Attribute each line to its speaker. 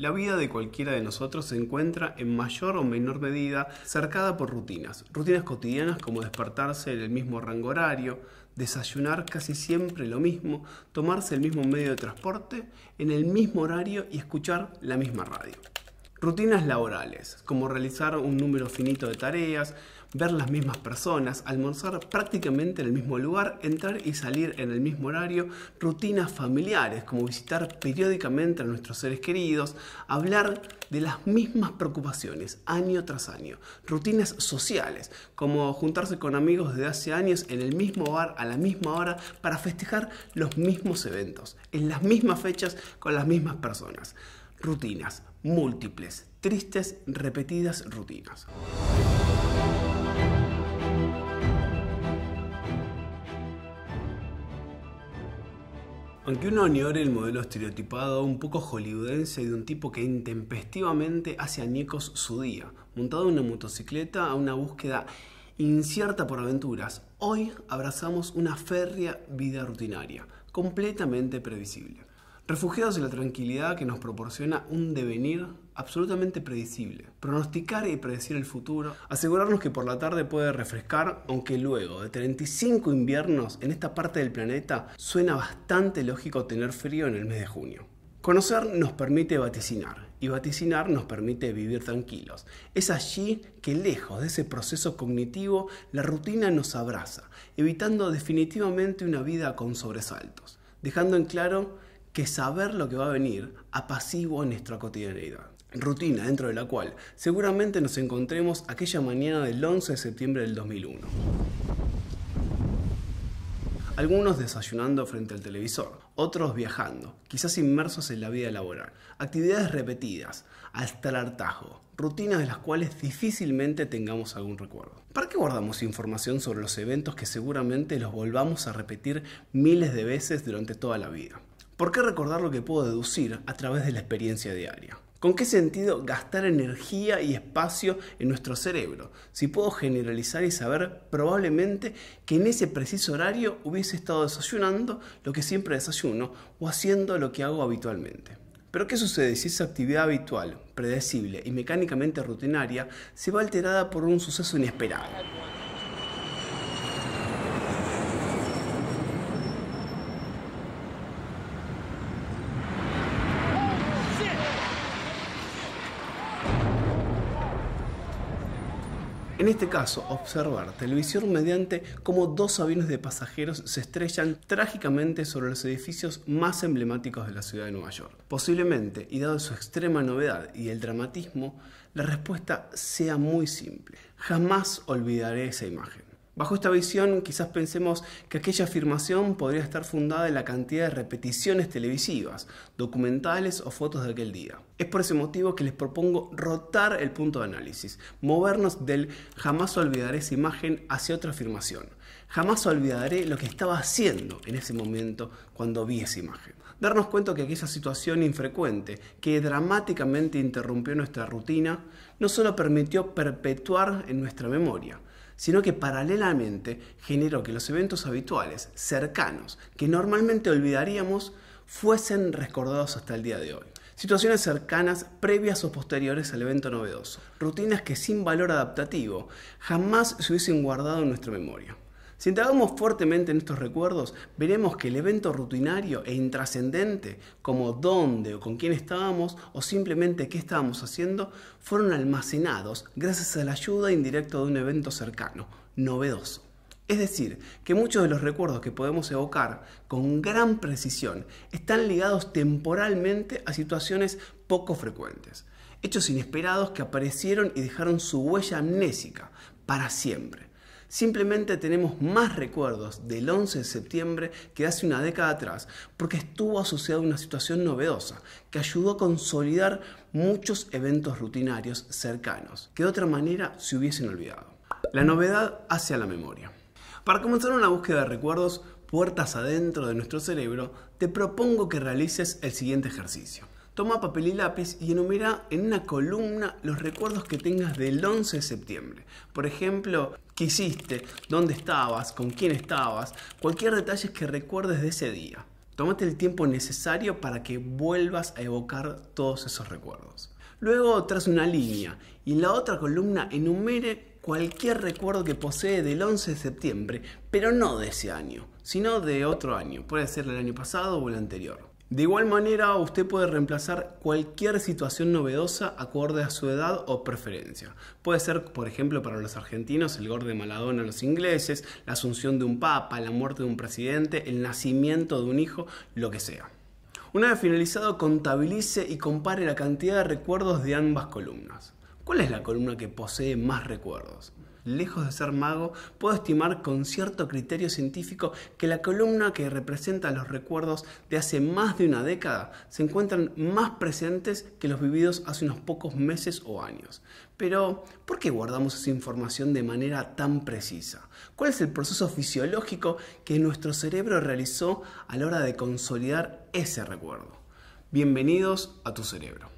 Speaker 1: La vida de cualquiera de nosotros se encuentra en mayor o menor medida cercada por rutinas. Rutinas cotidianas como despertarse en el mismo rango horario, desayunar casi siempre lo mismo, tomarse el mismo medio de transporte en el mismo horario y escuchar la misma radio. Rutinas laborales, como realizar un número finito de tareas, ver las mismas personas, almorzar prácticamente en el mismo lugar, entrar y salir en el mismo horario, rutinas familiares como visitar periódicamente a nuestros seres queridos, hablar de las mismas preocupaciones año tras año, rutinas sociales como juntarse con amigos de hace años en el mismo bar a la misma hora para festejar los mismos eventos, en las mismas fechas con las mismas personas. Rutinas múltiples, tristes, repetidas rutinas. Aunque uno añore el modelo estereotipado un poco hollywoodense de un tipo que intempestivamente hace añecos su día, montado en una motocicleta a una búsqueda incierta por aventuras, hoy abrazamos una férrea vida rutinaria, completamente previsible refugiados en la tranquilidad que nos proporciona un devenir absolutamente predecible. Pronosticar y predecir el futuro, asegurarnos que por la tarde puede refrescar, aunque luego de 35 inviernos en esta parte del planeta suena bastante lógico tener frío en el mes de junio. Conocer nos permite vaticinar y vaticinar nos permite vivir tranquilos. Es allí que lejos de ese proceso cognitivo la rutina nos abraza, evitando definitivamente una vida con sobresaltos, dejando en claro que saber lo que va a venir en nuestra cotidianeidad. Rutina dentro de la cual seguramente nos encontremos aquella mañana del 11 de septiembre del 2001. Algunos desayunando frente al televisor, otros viajando, quizás inmersos en la vida laboral. Actividades repetidas, hasta el hartazgo, rutinas de las cuales difícilmente tengamos algún recuerdo. ¿Para qué guardamos información sobre los eventos que seguramente los volvamos a repetir miles de veces durante toda la vida? ¿Por qué recordar lo que puedo deducir a través de la experiencia diaria? ¿Con qué sentido gastar energía y espacio en nuestro cerebro? Si puedo generalizar y saber probablemente que en ese preciso horario hubiese estado desayunando lo que siempre desayuno o haciendo lo que hago habitualmente. Pero ¿qué sucede si esa actividad habitual, predecible y mecánicamente rutinaria se va alterada por un suceso inesperado? En este caso, observar televisión mediante cómo dos aviones de pasajeros se estrellan trágicamente sobre los edificios más emblemáticos de la ciudad de Nueva York. Posiblemente, y dado su extrema novedad y el dramatismo, la respuesta sea muy simple. Jamás olvidaré esa imagen. Bajo esta visión, quizás pensemos que aquella afirmación podría estar fundada en la cantidad de repeticiones televisivas, documentales o fotos de aquel día. Es por ese motivo que les propongo rotar el punto de análisis, movernos del jamás olvidaré esa imagen hacia otra afirmación. Jamás olvidaré lo que estaba haciendo en ese momento cuando vi esa imagen. Darnos cuenta que aquella situación infrecuente, que dramáticamente interrumpió nuestra rutina, no solo permitió perpetuar en nuestra memoria, sino que paralelamente generó que los eventos habituales, cercanos, que normalmente olvidaríamos, fuesen recordados hasta el día de hoy. Situaciones cercanas, previas o posteriores al evento novedoso. Rutinas que sin valor adaptativo jamás se hubiesen guardado en nuestra memoria. Si indagamos fuertemente en estos recuerdos, veremos que el evento rutinario e intrascendente, como dónde o con quién estábamos o simplemente qué estábamos haciendo, fueron almacenados gracias a la ayuda indirecta de un evento cercano, novedoso. Es decir, que muchos de los recuerdos que podemos evocar con gran precisión están ligados temporalmente a situaciones poco frecuentes, hechos inesperados que aparecieron y dejaron su huella amnésica para siempre Simplemente tenemos más recuerdos del 11 de septiembre que hace una década atrás, porque estuvo asociado a una situación novedosa que ayudó a consolidar muchos eventos rutinarios cercanos, que de otra manera se hubiesen olvidado. La novedad hacia la memoria. Para comenzar una búsqueda de recuerdos, puertas adentro de nuestro cerebro, te propongo que realices el siguiente ejercicio. Toma papel y lápiz y enumera en una columna los recuerdos que tengas del 11 de septiembre. Por ejemplo, qué hiciste, dónde estabas, con quién estabas, cualquier detalle que recuerdes de ese día. Tómate el tiempo necesario para que vuelvas a evocar todos esos recuerdos. Luego traza una línea y en la otra columna enumere cualquier recuerdo que posee del 11 de septiembre, pero no de ese año, sino de otro año, puede ser el año pasado o el anterior. De igual manera, usted puede reemplazar cualquier situación novedosa acorde a su edad o preferencia. Puede ser, por ejemplo, para los argentinos, el gol de Maladona a los ingleses, la asunción de un papa, la muerte de un presidente, el nacimiento de un hijo, lo que sea. Una vez finalizado, contabilice y compare la cantidad de recuerdos de ambas columnas. ¿Cuál es la columna que posee más recuerdos? lejos de ser mago, puedo estimar con cierto criterio científico que la columna que representa los recuerdos de hace más de una década se encuentran más presentes que los vividos hace unos pocos meses o años. Pero, ¿por qué guardamos esa información de manera tan precisa? ¿Cuál es el proceso fisiológico que nuestro cerebro realizó a la hora de consolidar ese recuerdo? Bienvenidos a tu cerebro.